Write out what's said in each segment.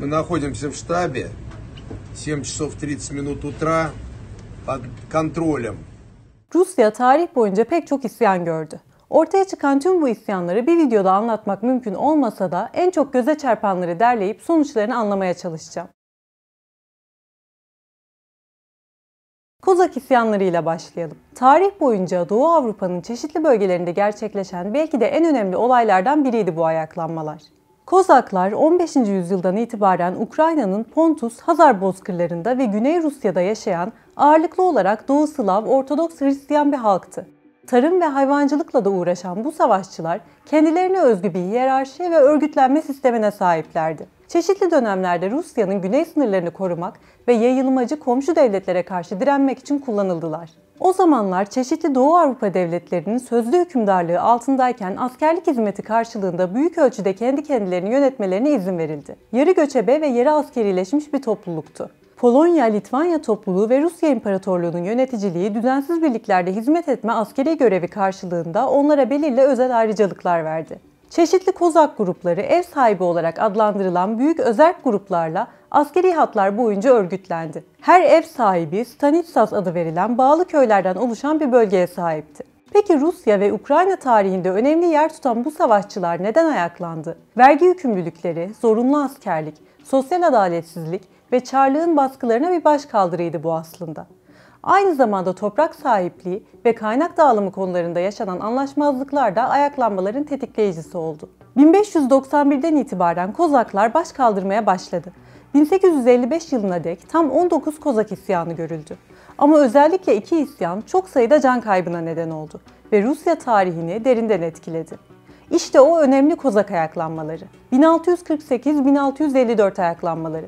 Мы находимся в штабе. 7 часов 30 минут утра под контролем. Rusya tarih boyunca pek çok isyan gördü. Ortaya çıkan tüm bu isyanları bir videoda anlatmak mümkün olmasa da en çok göze çarpanları derleyip sonuçlarını anlamaya çalışacağım. Kozak isyanlarıyla başlayalım. Tarih boyunca Doğu Avrupa'nın çeşitli bölgelerinde gerçekleşen belki de en önemli olaylardan biriydi bu ayaklanmalar. Kozaklar 15. yüzyıldan itibaren Ukrayna'nın Pontus, Hazar bozkırlarında ve Güney Rusya'da yaşayan ağırlıklı olarak Doğu Slav Ortodoks Hristiyan bir halktı. Tarım ve hayvancılıkla da uğraşan bu savaşçılar kendilerine özgü bir hiyerarşi ve örgütlenme sistemine sahiplerdi. Çeşitli dönemlerde Rusya'nın güney sınırlarını korumak ve yayılmacı komşu devletlere karşı direnmek için kullanıldılar. O zamanlar çeşitli Doğu Avrupa devletlerinin sözlü hükümdarlığı altındayken askerlik hizmeti karşılığında büyük ölçüde kendi kendilerini yönetmelerine izin verildi. Yarı göçebe ve yarı askerileşmiş bir topluluktu. Polonya, Litvanya topluluğu ve Rusya İmparatorluğu'nun yöneticiliği düzensiz birliklerde hizmet etme askeri görevi karşılığında onlara belirli özel ayrıcalıklar verdi. Çeşitli kozak grupları ev sahibi olarak adlandırılan büyük özerk gruplarla askeri hatlar boyunca örgütlendi. Her ev sahibi Stanitsas adı verilen bağlı köylerden oluşan bir bölgeye sahipti. Peki Rusya ve Ukrayna tarihinde önemli yer tutan bu savaşçılar neden ayaklandı? Vergi yükümlülükleri, zorunlu askerlik, sosyal adaletsizlik ve Çarlığın baskılarına bir başkaldırıydı bu aslında. Aynı zamanda toprak sahipliği ve kaynak dağılımı konularında yaşanan anlaşmazlıklar da ayaklanmaların tetikleyicisi oldu. 1591'den itibaren Kozaklar baş kaldırmaya başladı. 1855 yılına dek tam 19 Kozak isyanı görüldü. Ama özellikle iki isyan çok sayıda can kaybına neden oldu ve Rusya tarihini derinden etkiledi. İşte o önemli Kozak ayaklanmaları. 1648-1654 ayaklanmaları.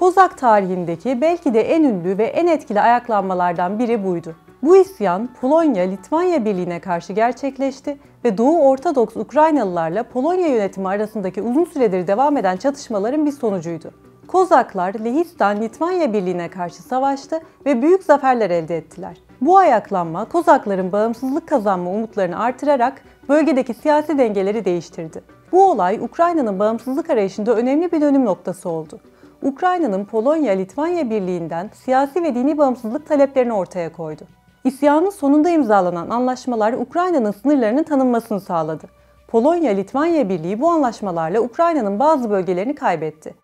Kozak tarihindeki belki de en ünlü ve en etkili ayaklanmalardan biri buydu. Bu isyan Polonya-Litvanya Birliği'ne karşı gerçekleşti ve Doğu Ortodoks Ukraynalılarla Polonya yönetimi arasındaki uzun süredir devam eden çatışmaların bir sonucuydu. Kozaklar Lehistan-Litvanya Birliği'ne karşı savaştı ve büyük zaferler elde ettiler. Bu ayaklanma Kozakların bağımsızlık kazanma umutlarını artırarak bölgedeki siyasi dengeleri değiştirdi. Bu olay Ukrayna'nın bağımsızlık arayışında önemli bir dönüm noktası oldu. Ukrayna'nın Polonya-Litvanya Birliği'nden siyasi ve dini bağımsızlık taleplerini ortaya koydu. İsyanın sonunda imzalanan anlaşmalar Ukrayna'nın sınırlarının tanınmasını sağladı. Polonya-Litvanya Birliği bu anlaşmalarla Ukrayna'nın bazı bölgelerini kaybetti.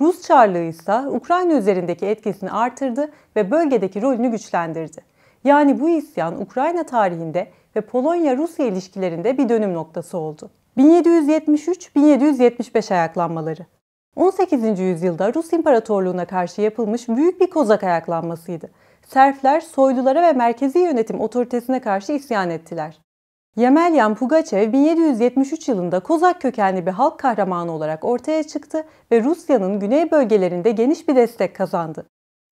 Rus Çarlığı ise Ukrayna üzerindeki etkisini artırdı ve bölgedeki rolünü güçlendirdi. Yani bu isyan Ukrayna tarihinde ve Polonya-Rusya ilişkilerinde bir dönüm noktası oldu. 1773-1775 ayaklanmaları 18. yüzyılda Rus İmparatorluğu'na karşı yapılmış büyük bir kozak ayaklanmasıydı. Serfler soylulara ve merkezi yönetim otoritesine karşı isyan ettiler. Yemelyan Pugaçev 1773 yılında Kozak kökenli bir halk kahramanı olarak ortaya çıktı ve Rusya'nın güney bölgelerinde geniş bir destek kazandı.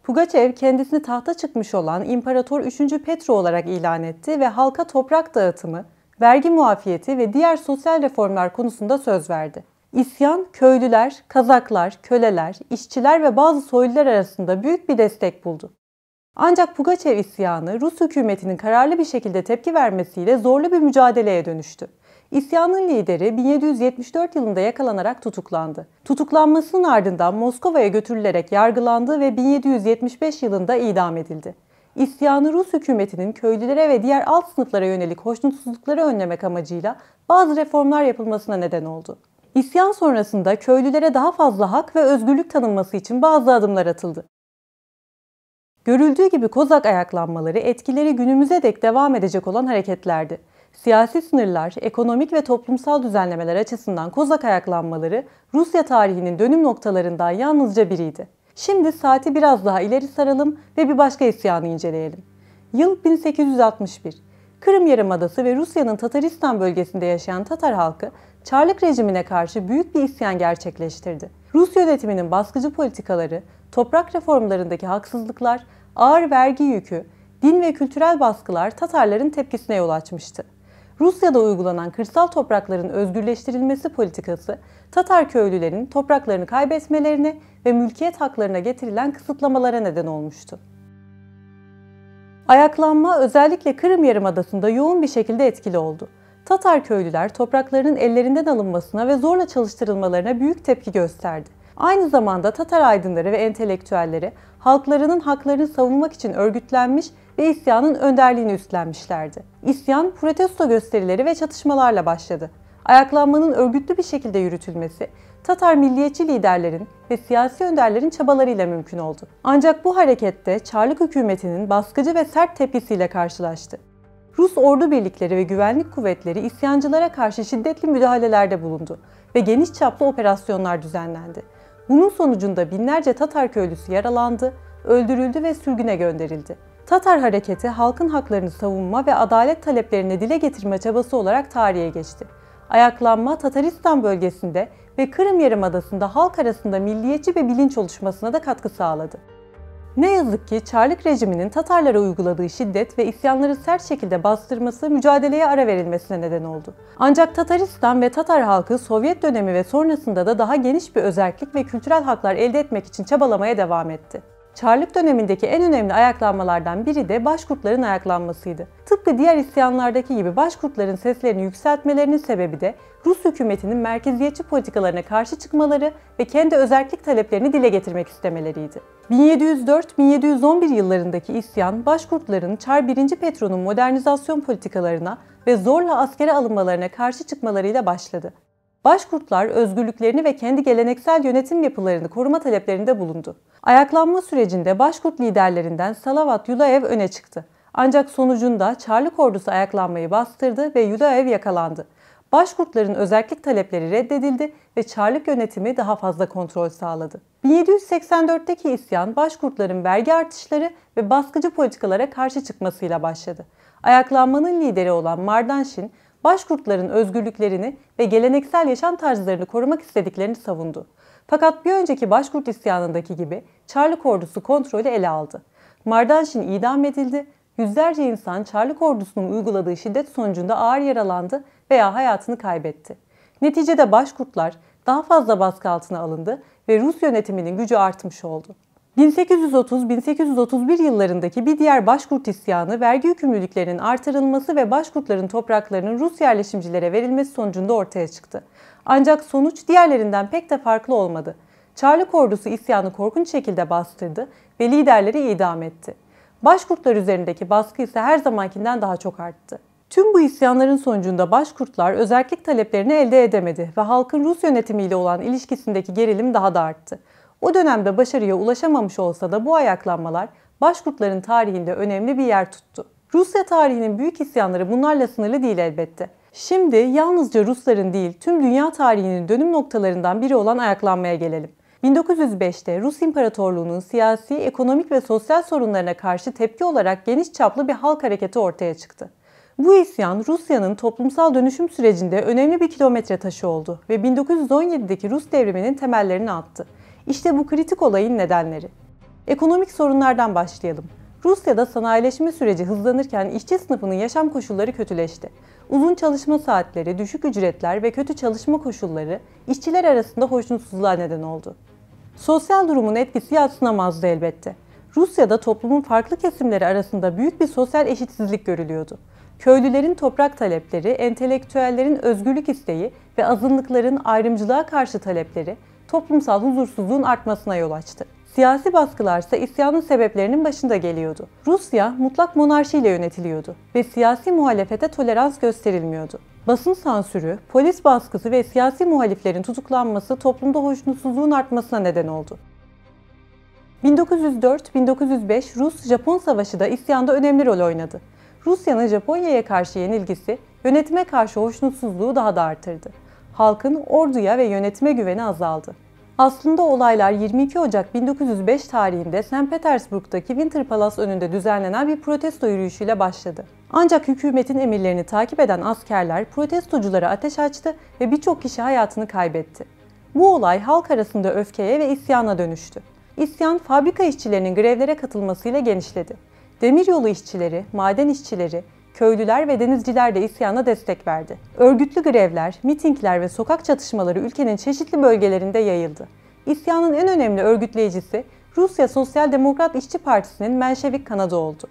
Pugaçev kendisini tahta çıkmış olan İmparator 3. Petro olarak ilan etti ve halka toprak dağıtımı, vergi muafiyeti ve diğer sosyal reformlar konusunda söz verdi. İsyan köylüler, kazaklar, köleler, işçiler ve bazı soylular arasında büyük bir destek buldu. Ancak Pugaçev isyanı Rus hükümetinin kararlı bir şekilde tepki vermesiyle zorlu bir mücadeleye dönüştü. İsyanın lideri 1774 yılında yakalanarak tutuklandı. Tutuklanmasının ardından Moskova'ya götürülerek yargılandı ve 1775 yılında idam edildi. İsyanı Rus hükümetinin köylülere ve diğer alt sınıflara yönelik hoşnutsuzlukları önlemek amacıyla bazı reformlar yapılmasına neden oldu. İsyan sonrasında köylülere daha fazla hak ve özgürlük tanınması için bazı adımlar atıldı. Görüldüğü gibi Kozak ayaklanmaları etkileri günümüze dek devam edecek olan hareketlerdi. Siyasi sınırlar, ekonomik ve toplumsal düzenlemeler açısından Kozak ayaklanmaları Rusya tarihinin dönüm noktalarından yalnızca biriydi. Şimdi saati biraz daha ileri saralım ve bir başka isyanı inceleyelim. Yıl 1861. Kırım Yarımadası ve Rusya'nın Tataristan bölgesinde yaşayan Tatar halkı Çarlık rejimine karşı büyük bir isyan gerçekleştirdi. Rus yönetiminin baskıcı politikaları, toprak reformlarındaki haksızlıklar, ağır vergi yükü, din ve kültürel baskılar Tatarların tepkisine yol açmıştı. Rusya'da uygulanan kırsal toprakların özgürleştirilmesi politikası, Tatar köylülerin topraklarını kaybetmelerine ve mülkiyet haklarına getirilen kısıtlamalara neden olmuştu. Ayaklanma özellikle Kırım Yarımadası'nda yoğun bir şekilde etkili oldu. Tatar köylüler topraklarının ellerinden alınmasına ve zorla çalıştırılmalarına büyük tepki gösterdi. Aynı zamanda Tatar aydınları ve entelektüelleri halklarının haklarını savunmak için örgütlenmiş ve isyanın önderliğini üstlenmişlerdi. İsyan protesto gösterileri ve çatışmalarla başladı. Ayaklanmanın örgütlü bir şekilde yürütülmesi Tatar milliyetçi liderlerin ve siyasi önderlerin çabalarıyla mümkün oldu. Ancak bu harekette Çarlık hükümetinin baskıcı ve sert tepkisiyle karşılaştı. Rus ordu birlikleri ve güvenlik kuvvetleri isyancılara karşı şiddetli müdahalelerde bulundu ve geniş çaplı operasyonlar düzenlendi. Bunun sonucunda binlerce Tatar köylüsü yaralandı, öldürüldü ve sürgüne gönderildi. Tatar hareketi halkın haklarını savunma ve adalet taleplerini dile getirme çabası olarak tarihe geçti. Ayaklanma Tataristan bölgesinde ve Kırım Yarımadası'nda halk arasında milliyetçi ve bilinç oluşmasına da katkı sağladı. Ne yazık ki Çarlık rejiminin Tatarlara uyguladığı şiddet ve isyanları sert şekilde bastırması mücadeleye ara verilmesine neden oldu. Ancak Tataristan ve Tatar halkı Sovyet dönemi ve sonrasında da daha geniş bir özellik ve kültürel haklar elde etmek için çabalamaya devam etti. Çarlık dönemindeki en önemli ayaklanmalardan biri de başkurtların ayaklanmasıydı. Tıpkı diğer isyanlardaki gibi başkurtların seslerini yükseltmelerinin sebebi de Rus hükümetinin merkeziyetçi politikalarına karşı çıkmaları ve kendi özellik taleplerini dile getirmek istemeleriydi. 1704-1711 yıllarındaki isyan, başkurtların Çar 1. Petro'nun modernizasyon politikalarına ve zorla askere alınmalarına karşı çıkmalarıyla başladı başkurtlar özgürlüklerini ve kendi geleneksel yönetim yapılarını koruma taleplerinde bulundu. Ayaklanma sürecinde başkurt liderlerinden Salavat Yulaev öne çıktı. Ancak sonucunda Çarlık ordusu ayaklanmayı bastırdı ve Yulaev yakalandı. Başkurtların özellik talepleri reddedildi ve Çarlık yönetimi daha fazla kontrol sağladı. 1784'teki isyan başkurtların vergi artışları ve baskıcı politikalara karşı çıkmasıyla başladı. Ayaklanmanın lideri olan Mardanşin, başkurtların özgürlüklerini ve geleneksel yaşam tarzlarını korumak istediklerini savundu. Fakat bir önceki başkurt isyanındaki gibi Çarlık ordusu kontrolü ele aldı. Mardanşin idam edildi, yüzlerce insan Çarlık ordusunun uyguladığı şiddet sonucunda ağır yaralandı veya hayatını kaybetti. Neticede başkurtlar daha fazla baskı altına alındı ve Rus yönetiminin gücü artmış oldu. 1830-1831 yıllarındaki bir diğer başkurt isyanı vergi yükümlülüklerinin artırılması ve başkurtların topraklarının Rus yerleşimcilere verilmesi sonucunda ortaya çıktı. Ancak sonuç diğerlerinden pek de farklı olmadı. Çarlık ordusu isyanı korkunç şekilde bastırdı ve liderleri idam etti. Başkurtlar üzerindeki baskı ise her zamankinden daha çok arttı. Tüm bu isyanların sonucunda başkurtlar özellik taleplerini elde edemedi ve halkın Rus yönetimiyle olan ilişkisindeki gerilim daha da arttı. O dönemde başarıya ulaşamamış olsa da bu ayaklanmalar başkurtların tarihinde önemli bir yer tuttu. Rusya tarihinin büyük isyanları bunlarla sınırlı değil elbette. Şimdi yalnızca Rusların değil tüm dünya tarihinin dönüm noktalarından biri olan ayaklanmaya gelelim. 1905'te Rus İmparatorluğu'nun siyasi, ekonomik ve sosyal sorunlarına karşı tepki olarak geniş çaplı bir halk hareketi ortaya çıktı. Bu isyan Rusya'nın toplumsal dönüşüm sürecinde önemli bir kilometre taşı oldu ve 1917'deki Rus devriminin temellerini attı. İşte bu kritik olayın nedenleri. Ekonomik sorunlardan başlayalım. Rusya'da sanayileşme süreci hızlanırken işçi sınıfının yaşam koşulları kötüleşti. Uzun çalışma saatleri, düşük ücretler ve kötü çalışma koşulları işçiler arasında hoşnutsuzluğa neden oldu. Sosyal durumun etkisi yatsınamazdı elbette. Rusya'da toplumun farklı kesimleri arasında büyük bir sosyal eşitsizlik görülüyordu. Köylülerin toprak talepleri, entelektüellerin özgürlük isteği ve azınlıkların ayrımcılığa karşı talepleri toplumsal huzursuzluğun artmasına yol açtı. Siyasi baskılar ise isyanın sebeplerinin başında geliyordu. Rusya mutlak monarşiyle yönetiliyordu ve siyasi muhalefete tolerans gösterilmiyordu. Basın sansürü, polis baskısı ve siyasi muhaliflerin tutuklanması toplumda hoşnutsuzluğun artmasına neden oldu. 1904-1905 Rus-Japon Savaşı da isyanda önemli rol oynadı. Rusya'nın Japonya'ya karşı yenilgisi, yönetime karşı hoşnutsuzluğu daha da artırdı halkın orduya ve yönetime güveni azaldı. Aslında olaylar 22 Ocak 1905 tarihinde St. Petersburg'daki Winter Palace önünde düzenlenen bir protesto yürüyüşüyle başladı. Ancak hükümetin emirlerini takip eden askerler protestoculara ateş açtı ve birçok kişi hayatını kaybetti. Bu olay halk arasında öfkeye ve isyana dönüştü. İsyan fabrika işçilerinin grevlere katılmasıyla genişledi. Demiryolu işçileri, maden işçileri, köylüler ve denizciler de isyana destek verdi. Örgütlü grevler, mitingler ve sokak çatışmaları ülkenin çeşitli bölgelerinde yayıldı. İsyanın en önemli örgütleyicisi Rusya Sosyal Demokrat İşçi Partisi'nin Menşevik kanadı oldu.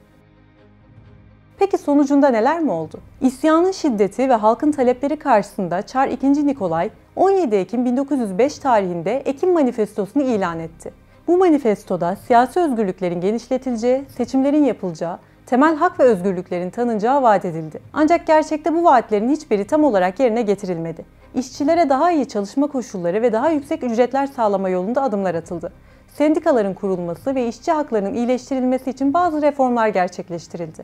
Peki sonucunda neler mi oldu? İsyanın şiddeti ve halkın talepleri karşısında Çar II. Nikolay 17 Ekim 1905 tarihinde Ekim Manifestosu'nu ilan etti. Bu manifestoda siyasi özgürlüklerin genişletileceği, seçimlerin yapılacağı, temel hak ve özgürlüklerin tanınacağı vaat edildi. Ancak gerçekte bu vaatlerin hiçbiri tam olarak yerine getirilmedi. İşçilere daha iyi çalışma koşulları ve daha yüksek ücretler sağlama yolunda adımlar atıldı. Sendikaların kurulması ve işçi haklarının iyileştirilmesi için bazı reformlar gerçekleştirildi.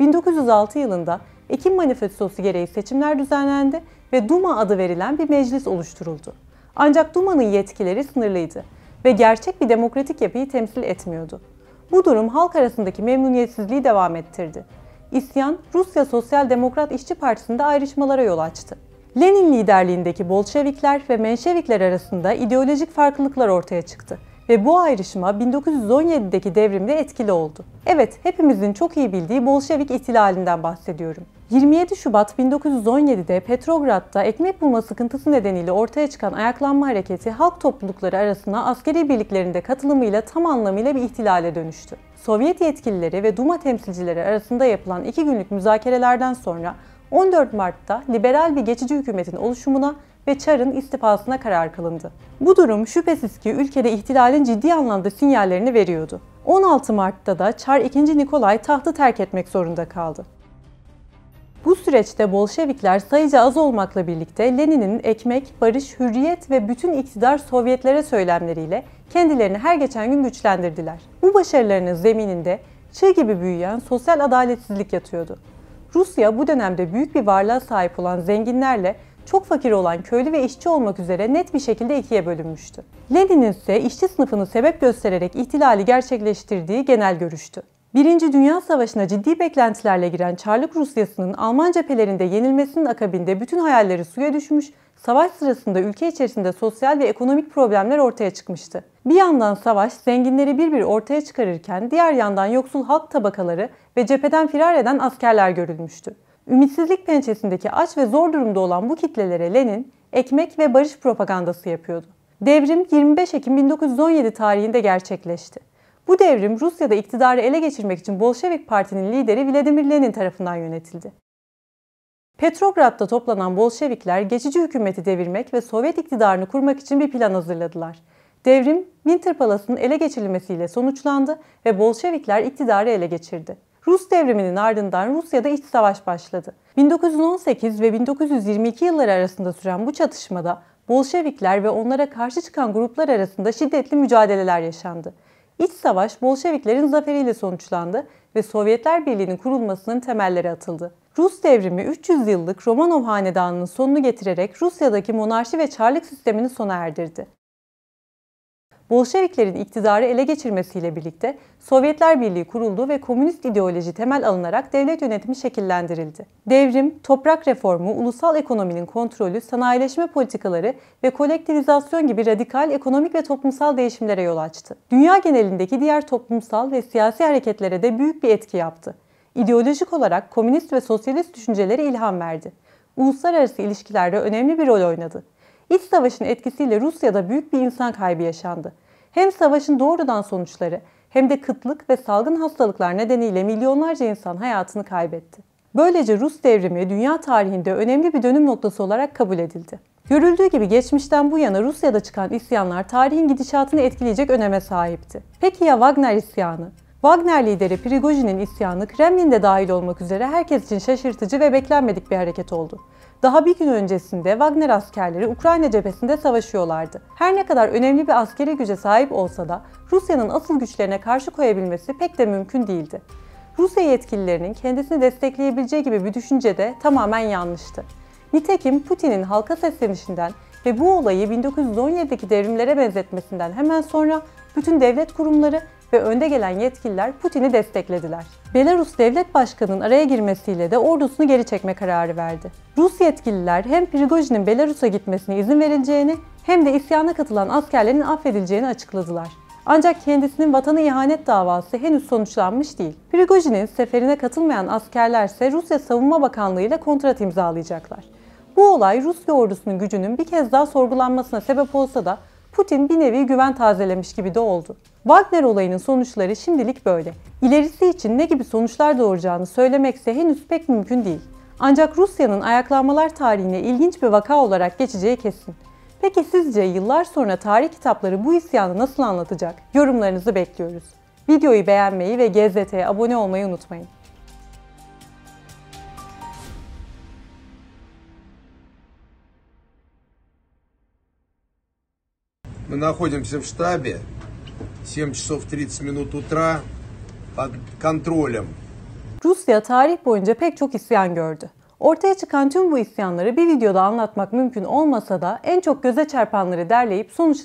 1906 yılında Ekim Manifestosu gereği seçimler düzenlendi ve Duma adı verilen bir meclis oluşturuldu. Ancak Duma'nın yetkileri sınırlıydı ve gerçek bir demokratik yapıyı temsil etmiyordu. Bu durum halk arasındaki memnuniyetsizliği devam ettirdi. İsyan, Rusya Sosyal Demokrat İşçi Partisi'nde ayrışmalara yol açtı. Lenin liderliğindeki Bolşevikler ve Menşevikler arasında ideolojik farklılıklar ortaya çıktı ve bu ayrışma 1917'deki devrimde etkili oldu. Evet, hepimizin çok iyi bildiği Bolşevik ihtilalinden bahsediyorum. 27 Şubat 1917'de Petrograd'da ekmek bulma sıkıntısı nedeniyle ortaya çıkan ayaklanma hareketi halk toplulukları arasında askeri birliklerinde katılımıyla tam anlamıyla bir ihtilale dönüştü. Sovyet yetkilileri ve Duma temsilcileri arasında yapılan iki günlük müzakerelerden sonra 14 Mart'ta liberal bir geçici hükümetin oluşumuna ve Çar'ın istifasına karar kılındı. Bu durum şüphesiz ki ülkede ihtilalin ciddi anlamda sinyallerini veriyordu. 16 Mart'ta da Çar II Nikolay tahtı terk etmek zorunda kaldı. Bu süreçte Bolşevikler sayıca az olmakla birlikte Lenin'in ekmek, barış, hürriyet ve bütün iktidar Sovyetlere söylemleriyle kendilerini her geçen gün güçlendirdiler. Bu başarılarının zemininde çığ gibi büyüyen sosyal adaletsizlik yatıyordu. Rusya bu dönemde büyük bir varlığa sahip olan zenginlerle çok fakir olan köylü ve işçi olmak üzere net bir şekilde ikiye bölünmüştü. Lenin'in ise işçi sınıfını sebep göstererek ihtilali gerçekleştirdiği genel görüştü. Birinci Dünya Savaşı'na ciddi beklentilerle giren Çarlık Rusyası'nın Alman cephelerinde yenilmesinin akabinde bütün hayalleri suya düşmüş, savaş sırasında ülke içerisinde sosyal ve ekonomik problemler ortaya çıkmıştı. Bir yandan savaş zenginleri bir bir ortaya çıkarırken diğer yandan yoksul halk tabakaları ve cepheden firar eden askerler görülmüştü. Ümitsizlik pençesindeki aç ve zor durumda olan bu kitlelere Lenin ekmek ve barış propagandası yapıyordu. Devrim 25 Ekim 1917 tarihinde gerçekleşti. Bu devrim Rusya'da iktidarı ele geçirmek için Bolşevik Parti'nin lideri Vladimir Lenin tarafından yönetildi. Petrograd'da toplanan Bolşevikler geçici hükümeti devirmek ve Sovyet iktidarını kurmak için bir plan hazırladılar. Devrim Winter Palace'ın ele geçirilmesiyle sonuçlandı ve Bolşevikler iktidarı ele geçirdi. Rus devriminin ardından Rusya'da iç savaş başladı. 1918 ve 1922 yılları arasında süren bu çatışmada Bolşevikler ve onlara karşı çıkan gruplar arasında şiddetli mücadeleler yaşandı. İç savaş Bolşeviklerin zaferiyle sonuçlandı ve Sovyetler Birliği'nin kurulmasının temelleri atıldı. Rus devrimi 300 yıllık Romanov Hanedanı'nın sonunu getirerek Rusya'daki monarşi ve çarlık sistemini sona erdirdi. Bolşeviklerin iktidarı ele geçirmesiyle birlikte Sovyetler Birliği kuruldu ve komünist ideoloji temel alınarak devlet yönetimi şekillendirildi. Devrim, toprak reformu, ulusal ekonominin kontrolü, sanayileşme politikaları ve kolektivizasyon gibi radikal ekonomik ve toplumsal değişimlere yol açtı. Dünya genelindeki diğer toplumsal ve siyasi hareketlere de büyük bir etki yaptı. İdeolojik olarak komünist ve sosyalist düşüncelere ilham verdi. Uluslararası ilişkilerde önemli bir rol oynadı. İç savaşın etkisiyle Rusya'da büyük bir insan kaybı yaşandı. Hem savaşın doğrudan sonuçları hem de kıtlık ve salgın hastalıklar nedeniyle milyonlarca insan hayatını kaybetti. Böylece Rus devrimi dünya tarihinde önemli bir dönüm noktası olarak kabul edildi. Görüldüğü gibi geçmişten bu yana Rusya'da çıkan isyanlar tarihin gidişatını etkileyecek öneme sahipti. Peki ya Wagner isyanı? Wagner lideri Prigojin'in isyanı Kremlin'de dahil olmak üzere herkes için şaşırtıcı ve beklenmedik bir hareket oldu. Daha bir gün öncesinde Wagner askerleri Ukrayna cephesinde savaşıyorlardı. Her ne kadar önemli bir askeri güce sahip olsa da Rusya'nın asıl güçlerine karşı koyabilmesi pek de mümkün değildi. Rusya yetkililerinin kendisini destekleyebileceği gibi bir düşünce de tamamen yanlıştı. Nitekim Putin'in halka seslenişinden ve bu olayı 1917'deki devrimlere benzetmesinden hemen sonra bütün devlet kurumları ve önde gelen yetkililer Putin'i desteklediler. Belarus devlet başkanının araya girmesiyle de ordusunu geri çekme kararı verdi. Rus yetkililer hem Prigojin'in Belarus'a gitmesine izin verileceğini hem de isyana katılan askerlerin affedileceğini açıkladılar. Ancak kendisinin vatanı ihanet davası henüz sonuçlanmış değil. Prigojin'in seferine katılmayan askerlerse Rusya Savunma Bakanlığı ile kontrat imzalayacaklar. Bu olay Rusya ordusunun gücünün bir kez daha sorgulanmasına sebep olsa da Putin bir nevi güven tazelemiş gibi de oldu. Wagner olayının sonuçları şimdilik böyle. İlerisi için ne gibi sonuçlar doğuracağını söylemekse henüz pek mümkün değil. Ancak Rusya'nın ayaklanmalar tarihine ilginç bir vaka olarak geçeceği kesin. Peki sizce yıllar sonra tarih kitapları bu isyanı nasıl anlatacak? Yorumlarınızı bekliyoruz. Videoyu beğenmeyi ve GZT'ye abone olmayı unutmayın. Мы находимся в штабе 7 часов 30 минут утра под контролем. Rusya tarih boyunca pek çok isyan gördü. Ortaya çıkan tüm bu isyanları bir videoda anlatmak mümkün olmasa da en çok göze çarpanları derleyip sonuç